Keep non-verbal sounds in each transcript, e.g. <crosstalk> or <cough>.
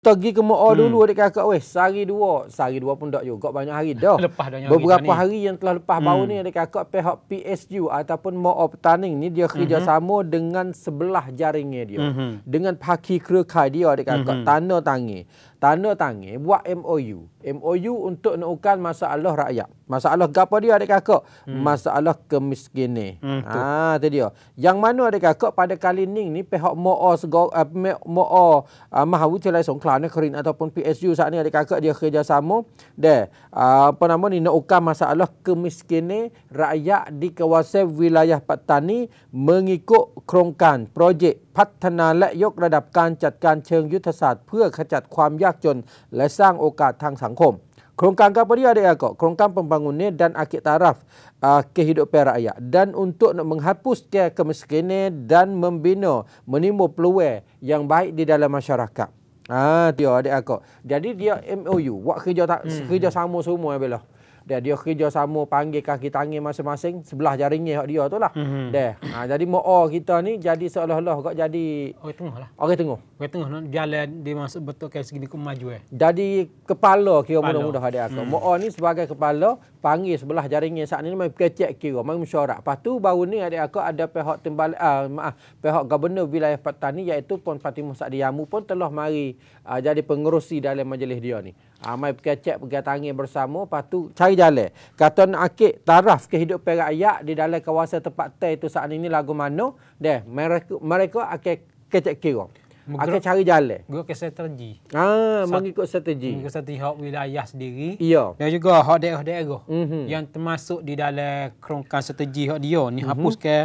pergi ke Mo'o hmm. dulu adik kakak weh sehari dua sehari dua pun tak juga banyak hari dah <laughs> lepas beberapa hari yang telah lepas hmm. baru ni adik kakak pihak PSU ataupun Mo'o Petaning ni dia kerjasama mhm. hmm dengan sebelah jaringnya dia hmm dengan Paki Kerukai dia adik kakak mm-hmm. tanda tangi tanda tangi buat MOU MOU untuk nakukan masalah rakyat masalah gapo dia adik kakak hmm. masalah kemiskinan hmm, ah hmm, ha, tu dia yang mana adik kakak pada kali ni ni pihak Mo'o uh, eh, Mo'o uh, ah, Mahawi Songkla Tesla kerin ataupun PSU saat ni adik kakak dia kerjasama deh ah, apa nama ni nak ukam masalah kemiskinan rakyat di kawasan wilayah petani mengikut kerongkan projek พัฒนาและยกระดับการจัดการเชิงยุทธศาสตร์เพื่อขจัดความยากจนและสร้างโอกาสทางสังคมโครงการกับเรียดเอโกโครงการ pembangunan dan akit taraf uh, kehidupan rakyat dan untuk nak menghapus kemiskinan dan membina menimbul peluang yang baik di dalam masyarakat Ah dia ada aku. Jadi dia MOU, buat kerja tak hmm. kerja sama semua bila. Dia dia kerja sama panggil kaki tangan masing-masing sebelah jaringnya hak dia itulah. Hmm. Dah. Ha, jadi mo oh kita ni jadi seolah-olah kau jadi orang tengah lah. Orang tengah. Orang tengah nak jalan dia masuk betul kan segini ke maju eh. Jadi kepala kira mudah-mudah ada aku. Hmm. Mo ni sebagai kepala panggil sebelah jaringan saat ini mai kecek kira mai mesyuarat lepas tu baru ni ada aku ada pihak timbal uh, ah, maaf pihak gubernur wilayah petani iaitu Puan Fatimah Sa'di Yamu pun telah mari uh, jadi pengerusi dalam majlis dia ni uh, mai kecek pergi tangis bersama lepas tu cari jalan kata nak akik taraf kehidupan rakyat di dalam kawasan tempat teh itu saat ini lagu mana deh mereka mereka akan kecek kira Bergerak, akan cari jalan. Bergerak ke strategi. Ah, Sat- mengikut strategi. Mengikut strategi hak wilayah sendiri. Ya. Dan juga hak daerah-daerah. Mm-hmm. Yang termasuk di dalam kerongkan strategi hak dia. Ni mm-hmm. hapuskan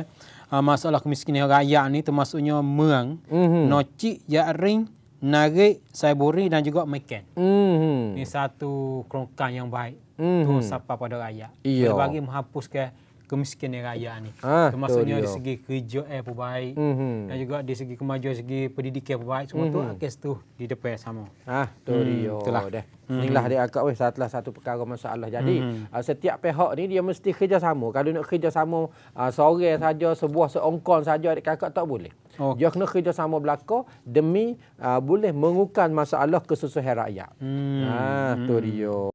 uh, masalah kemiskinan rakyat ni termasuknya merang, mm-hmm. noci, jaring, narik, saiburi dan juga makan. Mm-hmm. Ini satu kerongkan yang baik. Mm-hmm. Tu sapa pada rakyat. Iya. Bagi menghapuskan kemiskinan raya ni. Ah, Termasuknya dari segi kerja eh perbaik mm-hmm. dan juga dari segi kemajuan segi pendidikan perbaik semua mm-hmm. tu mhm. akses tu di depan sama. Ah, tu mm. dia. Itulah dia. Mm-hmm. Inilah dia akak weh satu satu perkara masalah. Jadi mm-hmm. setiap pihak ni dia mesti kerja kerjasama. Kalau nak kerjasama uh, ah, seorang saja, sebuah seongkon saja adik kakak tak boleh. Okay. Dia kena kerjasama belaka demi uh, boleh mengukan masalah kesusahan rakyat. Mm-hmm. Ah, tu dia.